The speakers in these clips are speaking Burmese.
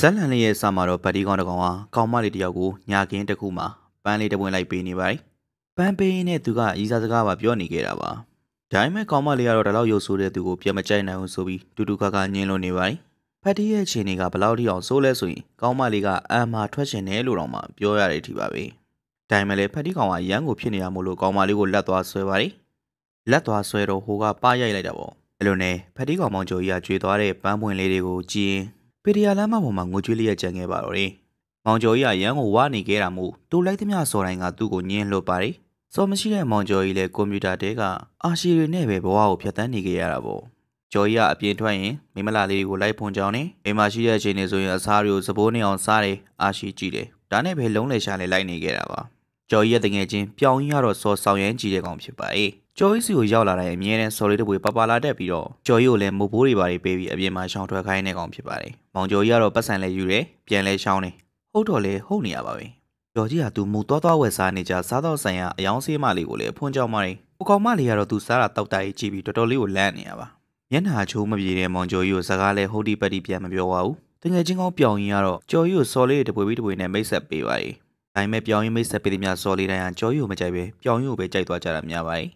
ဇက်လန်လေးရဲ့စာမှာတော့ဗတ်ဒီကောင်တကောင်ဟာကောင်မလေးတယောက်ကိုညာကင်းတစ်ခုမှာပန်းလေးတစ်ပွင့်လိုက်ပေးနေပါတယ်။ပန်းပေးရင်းနဲ့သူကအကြီးစားစကားပါပြောနေခဲ့တာပါ။ဒါပေမဲ့ကောင်မလေးကတော့ဒါလောက်ရုပ်ဆိုးတဲ့သူကိုပြန်မကြိုက်နိုင်ဘူးဆိုပြီးတူတူခါခါညင်းလို့နေပါတယ်။ဖတ်ဒီရဲ့ခြေနေကဘလောက်ထိအောင်ဆိုးလဲဆိုရင်ကောင်မလေးကအမ်မာထွက်ရှင်တယ်လို့တောင်မှပြောရတဲ့အထိပါပဲ။ဒါပေမဲ့လည်းဖတ်ဒီကောင်ကရန်ကိုဖြစ်နေရမို့လို့ကောင်မလေးကိုလက်သွားဆွဲပါတယ်။လက်သွားဆွဲတော့ဟိုကပရိုက်လိုက်တာပေါ့။အဲ့လိုနဲ့ဖတ်ဒီကောင်မောင်ကျော်ကြီးကကြွေသွားတဲ့ပန်းပွင့်လေးတွေကိုကြည့်ရင်ပေတရာလမ်းမပေါ်မှာငိုကြွေးလျက်ကြံခဲ့ပါတော့တယ်။မောင်ကျော်ကြီးကရန်ကိုဝါနေခဲ့တာမို့တိုးလိုက်သမျှစော်တိုင်းကသူ့ကိုညင်းလွတ်ပါတယ်။စော်မရှိတဲ့မောင်ကျော်ကြီးလည်းကွန်ပျူတာတဲကအာရှီတွေနဲ့ပဲဘဝကိုဖျက်ဆီးနေခဲ့ရတာပေါ့။ကျော်ကြီးကအပြင်ထွက်ရင်မိမလာလေးကိုလိုက်ဖုန်ကြောင်းနဲ့အိမ်မှာရှိတဲ့အချိန်တွေဆိုရင်အစားတွေကိုစပိုးနေအောင်စားတယ်အာရှီကြည့်တယ်။ဒါနဲ့ပဲလုံးလေရှာလေလိုက်နေခဲ့တာပါ။ကျော်ကြီးရဲ့တငယ်ချင်းပြောင်းရတော့စော်ဆောင်ရမ်းကြည့်တဲ့ကောင်ဖြစ်ပါ යි ။ကျော်ကြီးစီကိုရောက်လာတဲ့အမြဲတမ်းစော်လေးတပွေပပလာတက်ပြီးတော့ကျော်ကြီးကိုလည်းမုတ်ဘိုးတွေပါတွေပေးပြီးအပြင်မှာရှောင်းထွက်ခိုင်းနေကောင်ဖြစ်ပါတယ်။မောင်ကျော်ကြီးကတော့ပတ်စံလဲယူတယ်ပြန်လဲရှောင်းတယ်။ဟုတ်တော့လေဟုတ်နေရပါပဲ။ကျော်ကြီးကသူမုတ်သွားသွားဝယ်စားနေကြစားတော့ဆိုင်ရာအယောင်ဆေးမလေးကိုလည်းဖွင့်ကြောက်မှတယ်။ကိုကောင်မလေးကတော့သူစားတာတောက်တာကြီးကြည့်ပြီးတော်တော်လေးကိုလန့်နေရပါ။မျက်နှာချိုးမပြေတဲ့မောင်ကျော်ကြီးကိုစကားလဲဟုတ်ဒီပတ်ဒီပြန်မပြောပါဘူး။တကယ်ချင်းကောင်းပြောင်းရင်ကတော့ကျော်ကြီးကိုစော်လေးတပွေပြီးတပွေနဲ့မိတ်ဆက်ပေးပါလေ။ဒါပေမဲ့ပြောင်းရင်မိတ်ဆက်ပေးသည်များစော်လေးတိုင်းဟာကျော်ကြီးကိုမကြိုက်ပဲပြောင်းရင်ကိုပဲကြိုက်သွားကြတာများပါတယ်။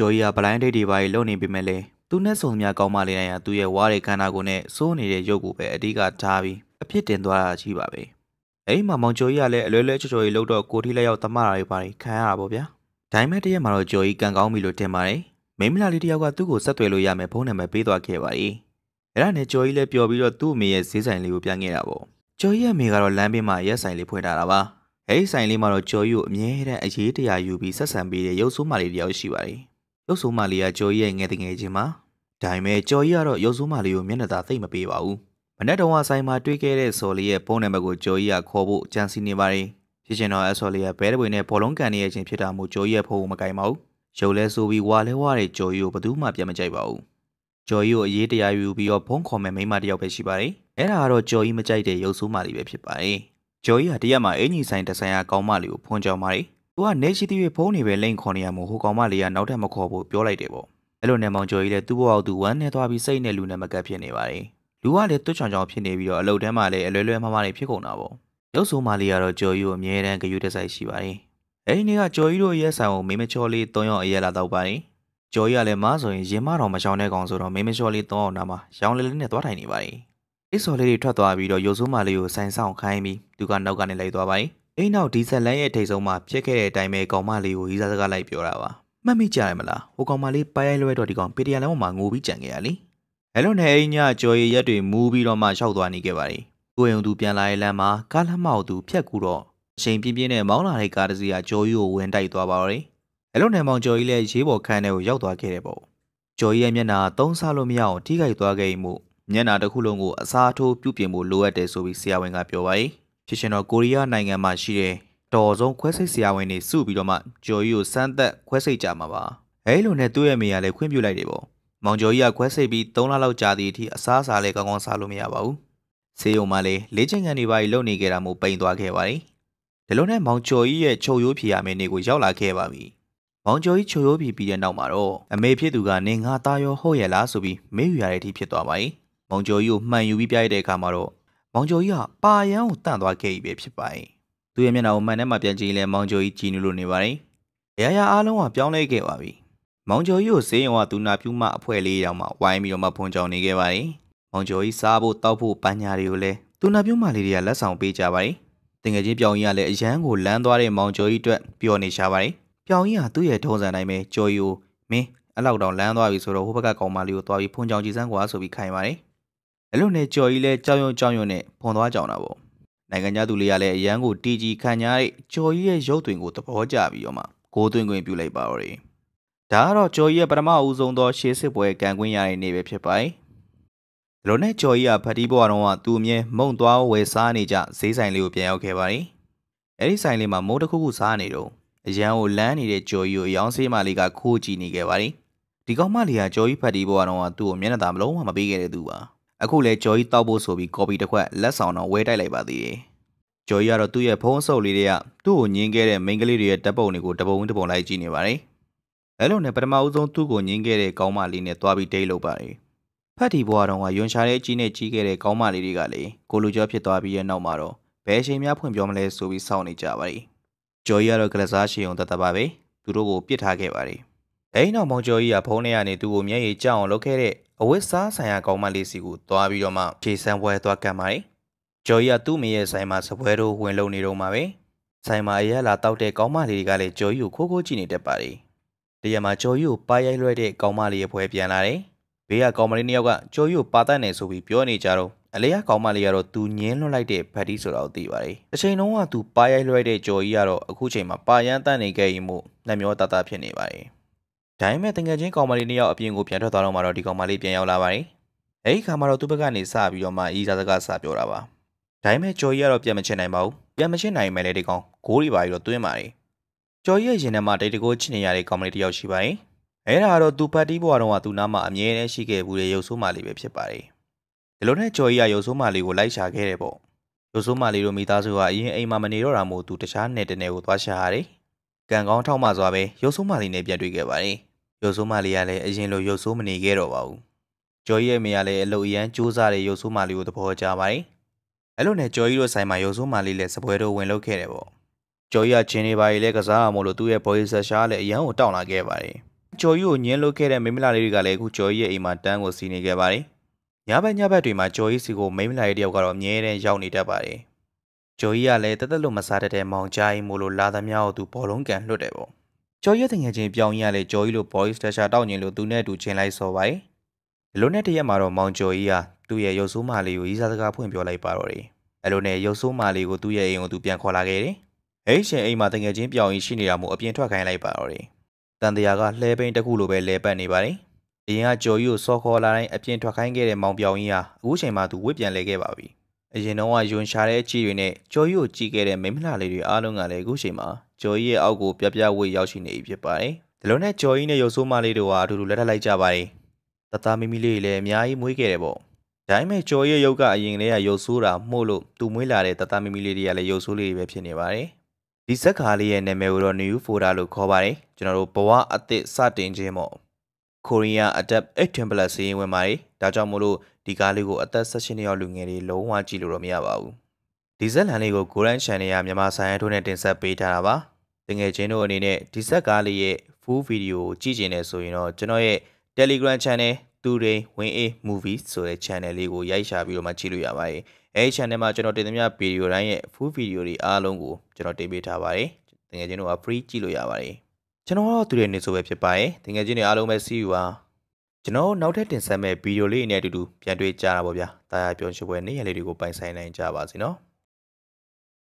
ဂျော်ကြီးကဗလိုင်းဒိတ်တွေပါလုံနေပေမဲ့လည်းသူနဲ့ဆုံမြကောင်းမလေးနိုင်ရသူ့ရဲ့ဝါးတဲ့ခန္ဓာကိုယ်နဲ့စိုးနေတဲ့ရုပ်ကိုပဲအဓိကထားပြီးအဖြစ်တင်သွားတာကြီးပါပဲအဲ့မှာမောင်ကျော်ကြီးကလည်းအလွဲလွဲချော်ချော်ကြီးလောက်တော့ကိုထိလက်ရောက်တမတာတွေပါခံရတာပေါ့ဗျာဒါမှမဟုတ်တရက်မှာတော့ကျော်ကြီးကံကောင်းပြီလို့တင်ပါတယ်မိမလာလေးတယောက်ကသူ့ကိုဆက်သွယ်လို့ရမယ်ဖုန်းနံပါတ်ပေးသွားခဲ့ပါတယ်အဲ့ဒါနဲ့ကျော်ကြီးလည်းပျော်ပြီးတော့သူ့အမေရဲ့ဈေးဆိုင်လေးကိုပြန်ခဲ့တာပေါ့ကျော်ကြီးရဲ့အမေကတော့လမ်းဘေးမှာရက်ဆိုင်လေးဖွင့်ထားတာပါအဲ့ဒီဆိုင်လေးမှာတော့ကျော်ကြီးကိုအမြဲတမ်းအရေးတရာယူပြီးဆက်ဆံပေးတဲ့ရုပ်ဆိုးမလေးတယောက်ရှိပါတယ်ရုပ်ဆိုးမလေးကကျော်ကြီးရဲ့ငယ်တငယ်ချင်းမှာဒါပေမဲ့ကျော်ကြီးကတော့ရုပ်ဆိုးမလေးကိုမျက်နှာသာသိမ့်မပေးပါဘူးမနေ့တုန်းကဆိုင်မှာတွေ့ခဲ့တဲ့ဆော်လေးရဲ့ဖုန်းနံပါတ်ကိုကျော်ကြီးကခေါ်ဖို့ကြံစီနေပါတယ်ဖြစ်ချင်တော့အဆော်လေးကဘဲတပွေနဲ့ဘောလုံးကန်နေရခြင်းဖြစ်တာမို့ကျော်ကြီးရဲ့ဖုန်းကိုမကင်ပါဘူးရုပ်လဲဆိုပြီးဝါလဲဝါတဲ့ကျော်ကြီးကိုဘယ်သူမှပြန်မကြိုက်ပါဘူးကျော်ကြီးကိုအရေးတရားယူပြီးတော့ဖုန်းခေါ်မယ်မိမတယောက်ပဲရှိပါတယ်အဲ့ဒါကတော့ကျော်ကြီးမကြိုက်တဲ့ရုပ်ဆိုးမလေးပဲဖြစ်ပါတယ်ကျော်ကြီးကတရက်မှာအင်ကြီးဆိုင်တဆိုင်ကကောင်းမလေးကိုဖုန်းကြောင်ပါတယ်သူကနေရှိသေးဖုန်းနေပဲလိန်ခေါ်နေရမို့ဟိုကောင်မလေးကနောက်ထပ်မခေါ်ဖို့ပြောလိုက်တယ်ပေါ့အဲ့လိုနဲ့မောင်ကျော်ကြီးလည်းသူ့ဘဝကိုသူဝမ်းနဲ့သွားပြီးစိတ်နဲ့လူနဲ့မကပ်ဖြစ်နေပါတယ်လူကလည်းတွတ်ချောင်ချောင်ဖြစ်နေပြီးတော့အလုပ်တန်းမှာလည်းအလွဲလွဲမှားမှားနေဖြစ်ကုန်တာပေါ့ရုပ်ဆိုမလေးကတော့ကျော်ကြီးကိုအမြဲတမ်းဂရုတစိုက်ရှိပါတယ်အဲ့ဒီနေ့ကကျော်ကြီးတို့ရဲ့ဆိုင်ကိုမင်းမချော်လေး၃ရောက်အရက်လာတော့ပါတယ်ကျော်ကြီးကလည်းမဆိုရင်ရင်မတော်မရှောင်းတဲ့ကောင်ဆိုတော့မင်းမချော်လေး၃အောင်နာမှာရောင်းလေးလေးနဲ့သွားထိုင်နေပါတယ်အိစော်လေးတွေထွက်သွားပြီးတော့ရုပ်ဆိုးမလေးကိုဆိုင်ဆောင်ခိုင်းပြီးသူကနောက်ကနေလိုက်သွားပါတယ်အိမ်နောက်ဒီဇက်လန်ရဲ့ထိတ်ဆုံးမှာဖြစ်ခဲ့တဲ့အတိုင်းပဲကောင်မလေးကိုရီးစားစကားလိုက်ပြောတာပါမှတ်မိကြရမလားဟိုကောင်မလေးပိုင်ရိုက်လွဲတော့ဒီကောင်ပေတရာလမ်းပေါ်မှာငိုပြီးကြံခဲ့ရလေအဲလိုနဲ့အိမ်ညကြော်ရည်ရက်တွေမူးပြီးတော့မှရှောက်သွားနေခဲ့ပါတယ်ကိုယုံသူပြန်လာတဲ့လမ်းမှာကားလမ်းမောက်သူဖြတ်ကူတော့အချိန်ပြင်းပြင်းနဲ့မောင်းလာတဲ့ကားတစ်စီးကကျော်ကြီးကိုဝင်တိုက်သွားပါတော့တယ်အဲလိုနဲ့မောင်ကျော်ကြီးလည်းရေးပေါ်ခန်းထဲကိုရောက်သွားခဲ့တဲ့ပုံကျော်ကြီးရဲ့မျက်နှာသုံးဆလို့မရအောင်ထိခိုက်သွားခဲ့မှုမျက်နှာတစ်ခုလုံးကိုအစားထိုးပြုပြင်ဖို့လိုအပ်တယ်ဆိုပြီးဆရာဝန်ကပြောပါတယ်ဖြစ်ရှင်တော့ကိုရီးယားနိုင်ငံမှာရှိတဲ့တော်ဆုံးခွဲစိတ်ဆရာဝန်တွေစုပြီးတော့မှကျော်ကြီးကိုစမ်းသက်ခွဲစိတ်ကြမှာပါအဲလိုနဲ့သူ့ရဲ့မိယာလည်းခွင့်ပြုလိုက်တယ်ပေါ့မောင်ကျော်ကြီးကခွဲစိတ်ပြီး3လလောက်ကြာသည့်အထိအစားအစာလည်းကောင်းကောင်းစားလို့မရပါဘူးဆေးရုံမှာလည်းလေ့ကျင့်ခန်းတွေပါကြီးလုပ်နေကြတာမို့ပိန်သွားခဲ့ပါတယ်ဒီလိုနဲ့မောင်ကျော်ကြီးရဲ့ချုပ်ရိုးဖြေရမယ့်နေကိုရောက်လာခဲ့ပါပြီမောင်ကျော်ကြီးချုပ်ရိုးဖြေပြီးတဲ့နောက်မှာတော့အမေဖြစ်သူကနေငါသားရောဟုတ်ရဲ့လားဆိုပြီးမေးယူရတဲ့အထိဖြစ်သွားပါတယ်မောင်ကျော်ကြီးကိုမှန်ယူပြီးပြလိုက်တဲ့အခါမှာတော့မောင်ကျော်ကြီးကပါရန်ကိုတန့်သွားခဲ့ပြီပဲဖြစ်ပါတယ်။သူ့ရဲ့မျက်နှာကိုမှန်ထဲမှာပြန်ကြည့်လဲမောင်ကျော်ကြီးကြည်နူးလို့နေပါတယ်။ရာရာအားလုံးကပြောင်းလဲခဲ့ပါပြီ။မောင်ကျော်ကြီးကိုဈေးရုံကသူနာပြူမအဖွဲလေးတောင်မှဝိုင်းပြီးတော့မှဖုန်ချောင်နေခဲ့ပါတယ်။မောင်ကျော်ကြီးစားဖို့တောက်ဖို့ပညာတွေကိုလည်းသူနာပြူမလေးတွေကလက်ဆောင်ပေးကြပါတယ်။တင်ငယ်ချင်းပြောင်ကြီးကလည်းအရန်ကိုလမ်းသွားတဲ့မောင်ကျော်ကြီးအတွက်ပျော်နေရှာပါတယ်။ပြောင်ကြီးကသူ့ရဲ့ထုံစံတိုင်းပဲကျော်ကြီးကိုမင်းအလောက်တောင်လမ်းသွားပြီဆိုတော့ဟိုဘက်ကကောင်မလေးကိုသွားပြီးဖုန်ချောင်ကြည့်စမ်းကွာဆိုပြီးခိုင်ပါတယ်။အလွန်နဲ့ကြော်ကြီးလဲကြောက်ရွံ့ကြောက်ရွံ့နဲ့ဖွန်သွားကြောင်တာပေါ့နိုင်ငံသားသူလေးကလည်းအရန်ကိုတီကြီးခံရတဲ့ကြော်ကြီးရဲ့ရုပ်သွင်ကိုသဘောကျပြီးတော့မှကိုးသွင်းခွင့်ပြုလိုက်ပါတော့တယ်ဒါကတော့ကြော်ကြီးရဲ့ပထမအဦးဆုံးသောရှေးစစ်ပွဲကန်ကွင်းရတဲ့နေ့ပဲဖြစ်ပါတယ်ဒီလိုနဲ့ကြော်ကြီးကဖတ်တီးဘွားတော်ကသူ့အမြဲမုံသွားဝယ်စားနေကြဈေးဆိုင်လေးကိုပြန်ရောက်ခဲ့ပါတယ်အဲ့ဒီဆိုင်လေးမှာမိုးတစ်ခုခုစားနေတော့အရန်ကိုလမ်းနေတဲ့ကြော်ကြီးကိုအယောင်ဆေးမလေးကခိုးကြည့်နေခဲ့ပါတယ်ဒီကောင်မလေးကကြော်ကြီးဖတ်တီးဘွားတော်ကသူ့ကိုမျက်နှာသာမလုံးဝမပေးခဲ့တဲ့သူပါအခုလဲကျော်ကြီးတောက်ဖို့ဆိုပြီးကော်ပီတစ်ခွက်လက်ဆောင်တော့ဝဲတိုက်လိုက်ပါသေးတယ်။ကျော်ကြီးကတော့သူ့ရဲ့ဖုံးဆုပ်လေးတွေကသူ့ကိုညင်းခဲ့တဲ့မိန်းကလေးတွေရဲ့တပ်ပုံတွေကိုတပုံတပုံလိုက်ကြည့်နေပါတယ်။အဲလိုနဲ့ပထမဦးဆုံးသူ့ကိုညင်းခဲ့တဲ့ကောင်းမလေးနဲ့တွားပြီးဒိတ်လုပ်ပါတယ်။ဖတ်တီဘွားတော်ကယွန်ရှာတဲ့အကြီးနဲ့ကြီးခဲ့တဲ့ကောင်းမလေးတွေကလေကိုလူကျော်ဖြစ်သွားပြီးရဲ့နောက်မှာတော့ဘယ်အချိန်များဖွင့်ပြောမလဲဆိုပြီးစောင့်နေကြပါတယ်။ကျော်ကြီးကတော့ကလစားရှင်ုံတတပါပဲ။သူတို့ကိုပစ်ထားခဲ့ပါတယ်။အဲဒီနောက်မောင်ကျော်ကြီးကဖုန်းထဲကနေသူ့ကိုမျက်ရည်ကြောက်အောင်လုပ်ခဲ့တဲ့အဝတ်စားဆိုင်ရာကောင်းမလေးစီကိုသွားပြီးတော့မှခြေဆန်းပွဲသွားကတ်ပါတယ်။ဂျော်ကြီးကသူ့မရဲ့ဆိုင်မှာစပွဲတို့ဝင်လုံနေတော့မှပဲဆိုင်မှာအရလာတောက်တဲ့ကောင်းမလေးတွေကလည်းဂျော်ကြီးကိုခိုးခိုးကြည့်နေတတ်ပါတယ်။တရမှာဂျော်ကြီးကိုပါရိုက်လွှဲတဲ့ကောင်းမလေးရဲ့ပွဲပြန်လာတယ်။ဘေးကကောင်းမလေးနှစ်ယောက်ကဂျော်ကြီးကိုပါတတ်နေဆိုပြီးပြောနေကြတော့အလေးကကောင်းမလေးကတော့သူညင်းလွှတ်လိုက်တဲ့ဗတ်တီဆိုတာကိုသိပါတယ်။အချိန်တုန်းကသူပါရိုက်လွှဲတဲ့ဂျော်ကြီးကတော့အခုချိန်မှာပါရန်တန်နေခဲ့ရင်မို့နှမျောတတဖြစ်နေပါတယ်။ဒါပေမဲ့တငယ်ချင်းကောင်မလေးနှစ်ယောက်အပြင်ကိုပြန်ထွက်သွားတော့မှတော့ဒီကောင်မလေးပြန်ရောက်လာပါတယ်။အဲဒီခါမှာတော့သူ့ဘက်ကနေစပြီးတော့မှအီစာစကားစပြောတာပါ။ဒါပေမဲ့ကျော်ကြီးကတော့ပြန်မချင်နိုင်ပါဘူး။ပြန်မချင်နိုင်မယ်လေဒီကောင်။ဂိုးတွေပါပြီးတော့တွင်းပါတယ်။ကျော်ကြီးရဲ့ရင်ထဲမှာတိတ်တကိုချစ်နေရတဲ့ကောင်မလေးတစ်ယောက်ရှိပါတယ်။အဲဒါကတော့သူပတ်တီးဘွားတော်ကသူ့နားမှာအမြဲတမ်းရှိခဲ့ဘူးတဲ့ရုပ်ဆိုးမလေးပဲဖြစ်ပါတယ်။ဒီလိုနဲ့ကျော်ကြီးကရုပ်ဆိုးမလေးကိုလိုက်ရှာခဲ့တယ်ပေါ့။ရုပ်ဆိုးမလေးတို့မိသားစုကအရင်အိမ်မှာမနေတော့တာမို့သူတခြားနယ်တနယ်ကိုသွားရှာရတယ်။ကံကောင်းထောက်မှစွာပဲရုပ်ဆိုးမလေးနဲ့ပြန်တွေ့ခဲ့ပါတယ်။ရုပ်ဆိုးမလေးကလည်းအရင်လိုရုပ်ဆိုးမနေခဲ့တော့ပါဘူးကျော်ကြီးရဲ့မိကလည်းအလုတ်အရန်စူးစားတဲ့ရုပ်ဆိုးမလေးကိုသဘောကျပါတယ်အဲ့လိုနဲ့ကျော်ကြီးတို့ဆိုင်မှာရုပ်ဆိုးမလေးလည်းစပွဲတော့ဝင်လုပ်ခဲ့တယ်ပေါ့ကျော်ကြီးကချင်းနေပါလေလဲကစားအောင်လို့သူ့ရဲ့ body set ရှားလည်းအရန်ကိုတောင်းလာခဲ့ပါတယ်ကျော်ကြီးကိုညင်းလုခဲ့တဲ့မိမလာလေးတွေကလည်းအခုကျော်ကြီးရဲ့အိမ်မှာတန်းကိုစီနေခဲ့ပါတယ်ညဘက်ညဘက်တွေမှာကျော်ကြီးစီကိုမိမလာလေးတယောက်ကတော့အမြဲတမ်းရောက်နေတတ်ပါတယ်ကျော်ကြီးကလည်းတသက်လို့မစားတတ်တဲ့မောင်ကြိုင်းမို့လို့လာသမျှကိုသူဘောလုံးကန်လွတ်တယ်ပေါ့ကျော်ရွက်တငယ်ချင်းပြောင်းရလဲကျော်ကြီးလို့ boys stasher တောက်ညင်လို့သူနဲ့အတူချင်းလိုက်စော်ပါရဲ့ဒီလိုနဲ့တရက်မှာတော့မောင်ကျော်ကြီးဟာသူ့ရဲ့ရုပ်ဆိုးမလေးကိုရေးစားစကားဖွင့်ပြောလိုက်ပါတော့တယ်အဲလိုနဲ့ရုပ်ဆိုးမလေးကိုသူ့ရဲ့အိမ်ကိုသူပြန်ခေါ်လာခဲ့တယ်အိမ်ရှင်အိမ်မှာတငယ်ချင်းပြောင်းရင်ရှိနေတာမို့အပြင်ထွက်ခိုင်းလိုက်ပါတော့တယ်တန်တရာကလှဲပိန်တစ်ခုလိုပဲလဲပတ်နေပါတယ်အရင်ကကျော်ကြီးကိုစော်ခေါ်လာတိုင်းအပြင်ထွက်ခိုင်းခဲ့တဲ့မောင်ပြောင်းကြီးဟာအခုချိန်မှသူဝစ်ပြန်လဲခဲ့ပါပြီအရင်တော့ကယွန်ရှာတဲ့ကြီးတွေနဲ့ကျော်ရီကိုကြီးခဲ့တဲ့မိမလှလေးတွေအားလုံးကလည်းအခုချိန်မှာကျော်ရီရဲ့အောက်ကိုပြပြဝေးရောက်ရှိနေပြီဖြစ်ပါတယ်။ဒီလိုနဲ့ကျော်ရီနဲ့ရုပ်ဆိုးမလေးတို့ဟာအတူတူလက်ထပ်လိုက်ကြပါတယ်။တသားမိမိလေးတွေလည်းအများကြီးမွေးခဲ့တယ်ပေါ့။ဒါပေမဲ့ကျော်ရီရဲ့ရုပ်ကအရင်ကလေးကရုပ်ဆိုးတာမှုလို့သူမွေးလာတဲ့တသားမိမိလေးတွေကလည်းရုပ်ဆိုးလေးတွေပဲဖြစ်နေပါတယ်။ဒီဇက်ခါလေးရဲ့နာမည်ကိုတော့ New Folder လို့ခေါ်ပါတယ်။ကျွန်တော်တို့ဘဝအသစ်စတင်ခြင်းပေါ့။ Korean Adapt 8 Twin Plus စီးရင်ဝင်ပါတယ်။ဒါကြောင့်မို့လို့ဒီကားလေးကိုအသက်16နှစ်ရောက်လူငယ်တွေလုံးဝကြည့်လို့တော့မရပါဘူး။ဒီဇက်လန်လေးကို Goran Channel ကမြန်မာဆိုင်အထိုးနဲ့တင်ဆက်ပေးထားတာပါ။တကယ်ချင်းတို့အနေနဲ့ဒီဇက်ကားလေးရဲ့ full video ကိုကြည့်ချင်တယ်ဆိုရင်တော့ကျွန်တော်ရဲ့ Telegram Channel သူရိန်ဝင်းအေး movie ဆိုတဲ့ channel လေးကိုရိုက်ရှာပြီးတော့မှကြည့်လို့ရပါတယ်။အဲဒီ channel မှာကျွန်တော်တင်သမျှ video တိုင်းရဲ့ full video တွေအားလုံးကိုကျွန်တော်တင်ပေးထားပါတယ်။တကယ်ချင်းတို့က free ကြည့်လို့ရပါတယ်။ကျွန်တော်ကတော့သူရဲ့နေဆိုပဲဖြစ်ပါတယ်။တကယ်ချင်းတွေအားလုံးပဲ see you ပါ။ကျွန်တော်နောက်ထပ်တင်ဆက်မဲ့ဗီဒီယိုလေးအနေနဲ့အတူတူပြန်တွေ့ကြတာပေါ့ဗျာ။တာယာပြောရွှေပွဲနေ့ရက်လေးတွေကိုပိုင်ဆိုင်နိုင်ကြပါစေနော်။